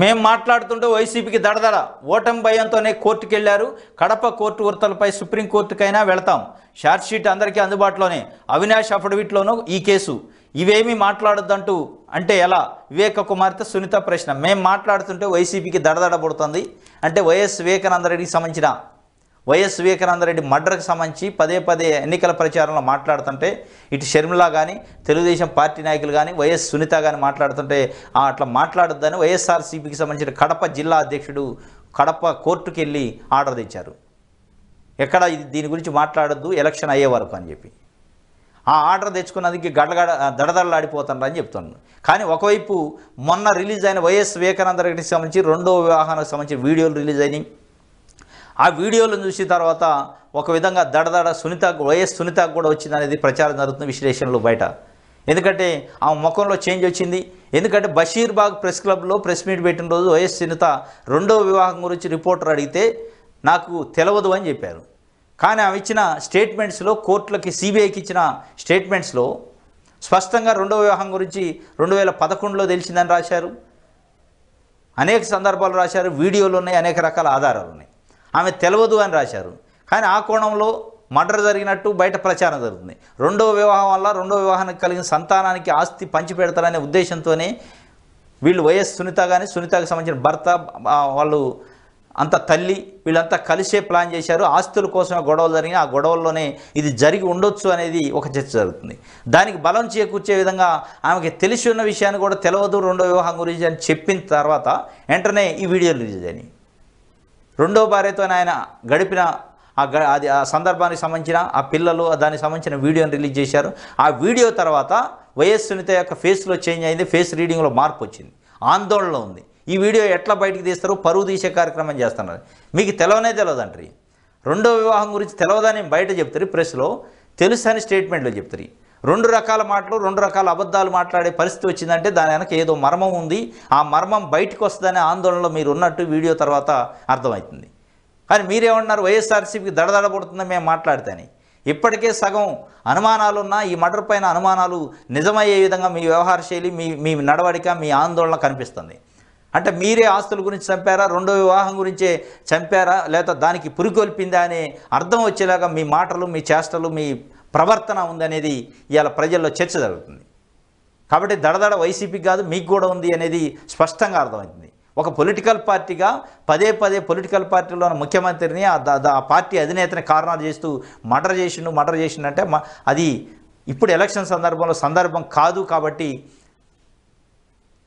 మేం మాట్లాడుతుంటే వైసీపీకి దడదడ ఓటమి భయంతోనే కోర్టుకెళ్లారు కడప కోర్టు వృత్తలపై సుప్రీంకోర్టుకైనా వెళతాం షార్ట్షీట్ అందరికీ అందుబాటులోనే అవినాష్ అఫడవిట్లోనూ ఈ కేసు ఇవేమీ మాట్లాడొద్దంటూ అంటే ఎలా వివేక కుమార్తె సునీత ప్రశ్న మేము మాట్లాడుతుంటే వైసీపీకి దడదడ పడుతుంది అంటే వైఎస్ వివేకానంద రెడ్డికి సంబంధించిన వైఎస్ వివేకానందరెడ్డి మర్డర్కి సంబంధించి పదే పదే ఎన్నికల ప్రచారంలో మాట్లాడుతుంటే ఇటు షర్మిలా కానీ తెలుగుదేశం పార్టీ నాయకులు కానీ వైఎస్ సునీత కానీ మాట్లాడుతుంటే అట్లా మాట్లాడొద్దని వైఎస్ఆర్సీపీకి సంబంధించిన కడప జిల్లా అధ్యక్షుడు కడప కోర్టుకు వెళ్ళి ఆర్డర్ తెచ్చారు ఎక్కడ దీని గురించి మాట్లాడద్దు ఎలక్షన్ అయ్యే వరకు అని చెప్పి ఆ ఆర్డర్ తెచ్చుకున్నందుకు గడగడ దడదడలాడిపోతాను అని చెప్తున్నాను కానీ ఒకవైపు మొన్న రిలీజ్ అయిన వైఎస్ వివేకానంద రెడ్డికి సంబంధించి రెండో వివాహానికి సంబంధించి వీడియోలు రిలీజ్ అయినాయి ఆ వీడియోలను చూసిన తర్వాత ఒక విధంగా దడదడ సునీత వైఎస్ సునీత కూడా వచ్చింది అనేది ప్రచారం జరుగుతుంది విశ్లేషణలు బయట ఎందుకంటే ఆమె ముఖంలో చేంజ్ వచ్చింది ఎందుకంటే బషీర్బాగ్ ప్రెస్ క్లబ్లో ప్రెస్ మీట్ పెట్టిన రోజు వైఎస్ సునీత రెండవ వివాహం గురించి రిపోర్టర్ అడిగితే నాకు తెలవదు అని చెప్పారు కానీ ఆమె ఇచ్చిన స్టేట్మెంట్స్లో కోర్టులకి సిబిఐకి ఇచ్చిన స్టేట్మెంట్స్లో స్పష్టంగా రెండవ వివాహం గురించి రెండు వేల పదకొండులో తెలిసిందని రాశారు అనేక సందర్భాలు రాశారు వీడియోలు ఉన్నాయి అనేక రకాల ఆధారాలు ఉన్నాయి ఆమె తెలవదు అని రాశారు కానీ ఆ కోణంలో మర్డర్ జరిగినట్టు బయట ప్రచారం జరుగుతుంది రెండో వివాహం వల్ల రెండో వివాహానికి కలిగిన సంతానానికి ఆస్తి పంచిపెడతారనే ఉద్దేశంతోనే వీళ్ళు వైఎస్ సునీత కానీ సునీతకు సంబంధించిన భర్త వాళ్ళు అంత తల్లి వీళ్ళంతా కలిసే ప్లాన్ చేశారు ఆస్తుల కోసం గొడవలు జరిగిన ఆ గొడవల్లోనే ఇది జరిగి ఉండొచ్చు అనేది ఒక చర్చ జరుగుతుంది దానికి బలం చేకూర్చే విధంగా ఆమెకి తెలిసి ఉన్న విషయాన్ని కూడా తెలవదు రెండో వివాహం గురించి అని చెప్పిన తర్వాత వెంటనే ఈ వీడియో రిలీజ్ అయినాయి రెండో భార్యతో ఆయన గడిపిన ఆ అది ఆ సందర్భానికి సంబంధించిన ఆ పిల్లలు దానికి సంబంధించిన వీడియోని రిలీజ్ చేశారు ఆ వీడియో తర్వాత వైఎస్ సునీత యొక్క ఫేస్లో చేంజ్ అయింది ఫేస్ రీడింగ్లో మార్పు వచ్చింది ఆందోళనలో ఉంది ఈ వీడియో ఎట్లా బయటికి తీస్తారు పరువు తీసే కార్యక్రమం చేస్తున్నారు మీకు తెలవనే తెలియదంటారు రెండో వివాహం గురించి తెలవదని బయట చెప్తారు ప్రెస్లో అని స్టేట్మెంట్లో చెప్తారు రెండు రకాల మాటలు రెండు రకాల అబద్ధాలు మాట్లాడే పరిస్థితి వచ్చిందంటే దాని వెనక ఏదో మర్మం ఉంది ఆ మర్మం బయటకు వస్తుందనే ఆందోళనలో మీరు ఉన్నట్టు వీడియో తర్వాత అర్థమవుతుంది కానీ మీరేమన్నారు వైఎస్ఆర్సీపీకి దడదడబడుతుందని మేము మాట్లాడితేనే ఇప్పటికే సగం అనుమానాలున్నా ఈ మర్డర్ పైన అనుమానాలు నిజమయ్యే విధంగా మీ వ్యవహార శైలి మీ మీ నడవడిక మీ ఆందోళన కనిపిస్తుంది అంటే మీరే ఆస్తుల గురించి చంపారా రెండో వివాహం గురించే చంపారా లేదా దానికి పురికొల్పిందా అనే అర్థం వచ్చేలాగా మీ మాటలు మీ చేష్టలు మీ ప్రవర్తన ఉందనేది ఇవాళ ప్రజల్లో చర్చ జరుగుతుంది కాబట్టి దడదడ వైసీపీకి కాదు మీకు కూడా ఉంది అనేది స్పష్టంగా అర్థమవుతుంది ఒక పొలిటికల్ పార్టీగా పదే పదే పొలిటికల్ పార్టీలో ఉన్న ముఖ్యమంత్రిని ఆ పార్టీ అధినేతని కారణాలు చేస్తూ మర్డర్ చేసిండు మర్డర్ చేసిండే అది ఇప్పుడు ఎలక్షన్ సందర్భంలో సందర్భం కాదు కాబట్టి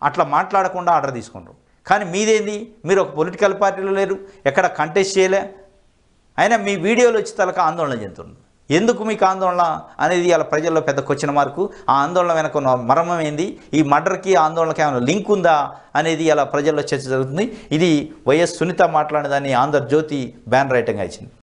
అట్లా మాట్లాడకుండా ఆర్డర్ తీసుకుంటారు కానీ మీదేంది మీరు ఒక పొలిటికల్ పార్టీలో లేరు ఎక్కడ కంటెస్ట్ చేయలే అయినా మీ వీడియోలు వచ్చి తలక ఆందోళన చెందుతున్నారు ఎందుకు మీకు ఆందోళన అనేది ఇలా ప్రజల్లో పెద్ద క్వశ్చన్ మార్కు ఆ ఆందోళన వెనక మర్మం ఏంది ఈ మర్డర్కి ఆందోళనకి ఏమైనా లింక్ ఉందా అనేది ఇలా ప్రజల్లో చర్చ జరుగుతుంది ఇది వైఎస్ సునీత మాట్లాడిన దాన్ని ఆంధ్రజ్యోతి బ్యాన్ రైటింగ్ అయింది